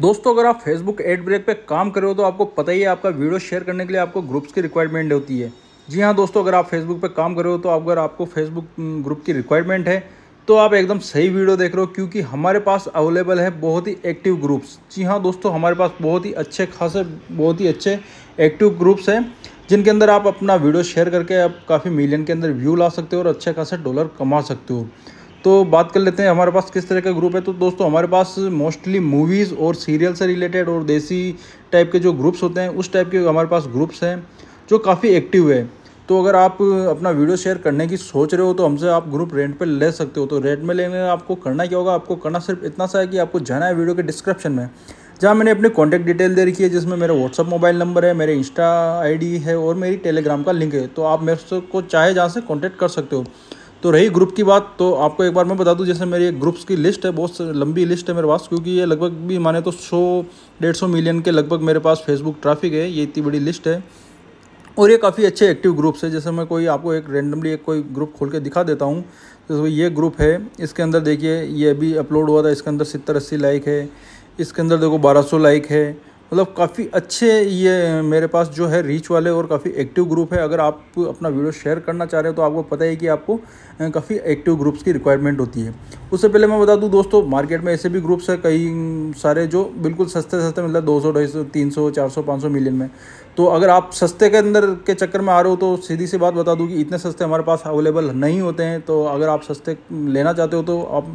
दोस्तों अगर आप फेसबुक एड ब्रेक पे काम कर रहे हो तो आपको पता ही है आपका वीडियो शेयर करने के लिए आपको ग्रुप्स की रिक्वायरमेंट होती है जी हाँ दोस्तों अगर आप फेसबुक पे काम कर रहे हो तो अगर आपको फेसबुक ग्रुप की रिक्वायरमेंट है तो आप एकदम सही वीडियो देख रहे हो क्योंकि हमारे पास अवेलेबल है बहुत ही एक्टिव ग्रुप्स जी हाँ दोस्तों हमारे पास बहुत ही अच्छे खासे बहुत ही अच्छे एक्टिव ग्रुप्स हैं जिनके अंदर आप अपना वीडियो शेयर करके आप काफ़ी मिलियन के अंदर व्यू ला सकते हो और अच्छे खासे डॉलर कमा सकते हो तो बात कर लेते हैं हमारे पास किस तरह का ग्रुप है तो दोस्तों हमारे पास मोस्टली मूवीज़ और सीरियल से रिलेटेड और देसी टाइप के जो ग्रुप्स होते हैं उस टाइप के हमारे पास ग्रुप्स हैं जो काफ़ी एक्टिव है तो अगर आप अपना वीडियो शेयर करने की सोच रहे हो तो हमसे आप ग्रुप रेंट पर ले सकते हो तो रेंट में लेने आपको करना क्या होगा आपको करना सिर्फ इतना सा है कि आपको जाना है वीडियो के डिस्क्रिप्शन में जहाँ मैंने अपनी कॉन्टैक्ट डिटेल दे रखी है जिसमें मेरा व्हाट्सअप मोबाइल नंबर है मेरे इंस्टा आईडी है और मेरी टेलीग्राम का लिंक है तो आप मेरे को चाहे जहाँ से कॉन्टैक्ट कर सकते हो तो रही ग्रुप की बात तो आपको एक बार मैं बता दूं जैसे मेरी एक ग्रुप्स की लिस्ट है बहुत लंबी लिस्ट है मेरे पास क्योंकि ये लगभग भी माने तो सौ डेढ़ सौ मिलियन के लगभग मेरे पास फेसबुक ट्रैफिक है ये इतनी बड़ी लिस्ट है और ये काफ़ी अच्छे एक्टिव ग्रुप्स है जैसे मैं कोई आपको एक रेंडमली एक कोई ग्रुप खोल के दिखा देता हूँ जैसे तो ये ग्रुप है इसके अंदर देखिए ये अभी अपलोड हुआ था इसके अंदर सत्तर अस्सी लाइक है इसके अंदर देखो बारह लाइक है मतलब काफ़ी अच्छे ये मेरे पास जो है रीच वाले और काफ़ी एक्टिव ग्रुप है अगर आप अपना वीडियो शेयर करना चाह रहे हो तो आपको पता है कि आपको काफ़ी एक्टिव ग्रुप्स की रिक्वायरमेंट होती है उससे पहले मैं बता दूं दोस्तों मार्केट में ऐसे भी ग्रुप्स हैं कई सारे जो बिल्कुल सस्ते सस्ते मतलब दो सौ ढाई सौ तीन सौ चार सौ पाँच सौ मिलियन में तो अगर आप सस्ते के अंदर के चक्कर में आ रहे हो तो सीधी सी बात बता दूँ कि इतने सस्ते हमारे पास अवेलेबल नहीं होते हैं तो अगर आप सस्ते लेना चाहते हो तो आप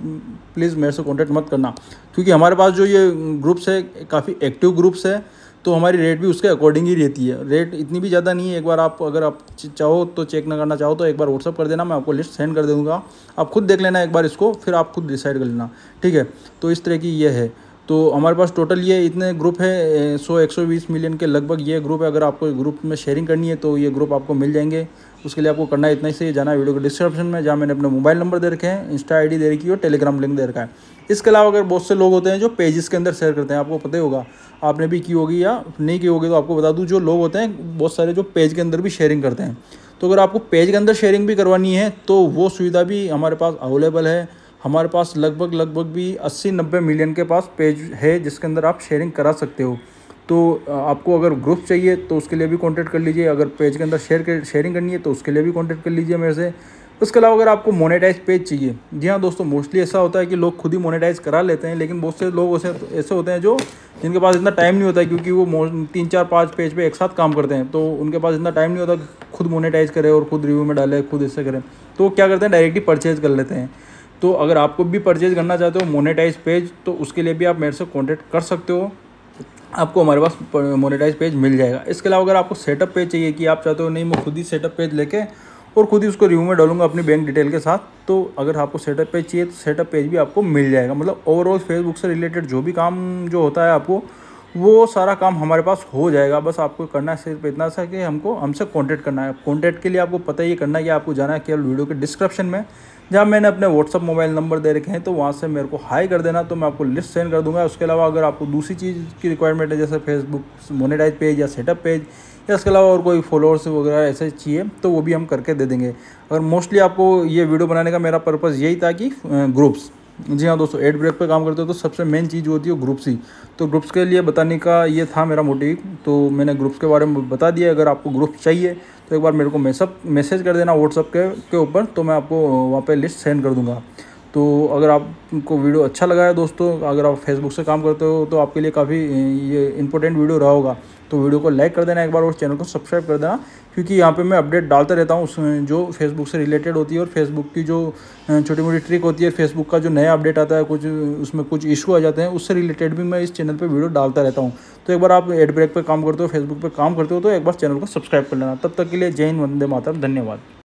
प्लीज़ मेरे से कॉन्टैक्ट मत करना क्योंकि हमारे पास जो ये ग्रुप्स है काफ़ी एक्टिव ग्रुप्स ग्रुप्स है तो हमारी रेट भी उसके अकॉर्डिंग ही रहती है रेट इतनी भी ज़्यादा नहीं है एक बार आप अगर आप चाहो तो चेक ना करना चाहो तो एक बार व्हाट्सअप कर देना मैं आपको लिस्ट सेंड कर दूँगा आप खुद देख लेना एक बार इसको फिर आप खुद डिसाइड कर लेना ठीक है तो इस तरह की ये है तो हमारे पास टोटल ये इतने ग्रुप है सौ एक सौ बीस मिलियन के लगभग ये ग्रुप है अगर आपको ग्रुप में शेयरिंग करनी है तो ये ग्रुप आपको मिल जाएंगे उसके लिए आपको करना इतना ही सही जाना है वीडियो के डिस्क्रिप्शन में जहाँ मैंने अपने मोबाइल नंबर दे रखे हैं इंस्टा आईडी दे रखी है और टेलीग्राम लिंक दे रखा है इसके अलावा अगर बहुत से लोग होते हैं जो पेजेस के अंदर शेयर करते हैं आपको पता ही होगा आपने भी की होगी या नहीं की होगी तो आपको बता दूँ जो लोग होते हैं बहुत सारे जो पेज के अंदर भी शेयरिंग करते हैं तो अगर आपको पेज के अंदर शेयरिंग भी करवानी है तो वो सुविधा भी हमारे पास अवेलेबल है हमारे पास लगभग लगभग भी 80-90 मिलियन के पास पेज है जिसके अंदर आप शेयरिंग करा सकते हो तो आपको अगर ग्रुप चाहिए तो उसके लिए भी कॉन्टैक्ट कर लीजिए अगर पेज के अंदर शेयर शेयरिंग करनी है तो उसके लिए भी कॉन्टैक्ट कर लीजिए मेरे से उसके अलावा अगर आपको मोनेटाइज पेज चाहिए जी हाँ दोस्तों मोस्टली ऐसा होता है कि लोग खुद ही मोनेटाइज करा लेते हैं लेकिन बहुत से लोग ऐसे ऐसे होते हैं जो जिनके पास इतना टाइम नहीं होता क्योंकि वो तीन चार पाँच पेज पे एक साथ काम करते हैं तो उनके पास इतना टाइम नहीं होता खुद मोनेटाइज करें और खुद रिव्यू में डालें खुद इससे करें तो क्या करते हैं डायरेक्टली परचेज कर लेते हैं तो अगर आपको भी परचेज करना चाहते हो मोनेटाइज पेज तो उसके लिए भी आप मेरे से कॉन्टेक्ट कर सकते हो आपको हमारे पास मोनेटाइज पेज मिल जाएगा इसके अलावा अगर आपको सेटअप पेज चाहिए कि आप चाहते हो नहीं मैं खुद ही सेटअप पेज लेके और खुद ही उसको रिव्यू में डालूंगा अपनी बैंक डिटेल के साथ तो अगर आपको सेटअप पेज चाहिए तो सेटअप पेज भी आपको मिल जाएगा मतलब ओवरऑल फेसबुक से रिलेटेड जो भी काम जो होता है आपको वो सारा काम हमारे पास हो जाएगा बस आपको करना है सिर्फ इतना सा कि हमको हमसे कॉन्टैक्ट करना है कॉन्टैक्ट के लिए आपको पता ही करना है कि आपको जाना है केवल वीडियो के डिस्क्रिप्शन में जहाँ मैंने अपने व्हाट्सअप मोबाइल नंबर दे रखे हैं तो वहाँ से मेरे को हाई कर देना तो मैं आपको लिस्ट सेंड कर दूंगा उसके अलावा अगर आपको दूसरी चीज़ की रिक्वायरमेंट है जैसे फेसबुक मोनिटाइज पेज या सेटअप पेज या इसके अलावा और कोई फॉलोअर्स वगैरह ऐसे चाहिए तो वो भी हम करके दे देंगे और मोस्टली आपको ये वीडियो बनाने का मेरा पर्पज़ यही था कि ग्रुप्स जी हाँ दोस्तों एड ब्रेक पर काम करते हो तो सबसे मेन चीज़ होती है ग्रुप्स ही तो ग्रुप्स के लिए बताने का ये था मेरा मोटिव तो मैंने ग्रुप्स के बारे में बता दिया अगर आपको ग्रुप्स चाहिए तो एक बार मेरे को मैसअप मैसेज कर देना व्हाट्सअप के के ऊपर तो मैं आपको वहाँ पे लिस्ट सेंड कर दूँगा तो अगर आपको वीडियो अच्छा लगा है दोस्तों अगर आप फेसबुक से काम करते हो तो आपके लिए काफ़ी ये इंपॉर्टेंट वीडियो रहा होगा तो वीडियो को लाइक कर देना एक बार और चैनल को सब्सक्राइब कर देना क्योंकि यहाँ पे मैं अपडेट डालता रहता हूँ जो फेसबुक से रिलेटेड होती है और फेसबुक की जो छोटी मोटी ट्रिक होती है फेसबुक का जो नया अपडेट आता है कुछ उसमें कुछ इशू आ जाते हैं उससे रिलेटेड भी मैं इस चैनल पर वीडियो डालता रहता हूँ तो एक बार आप एड ब्रेक पर काम करते हो फेसबुक पर काम करते हो तो एक बार चैनल को सब्सक्राइब कर लेना तब तक के लिए जय हिंद वंदे मातरम धन्यवाद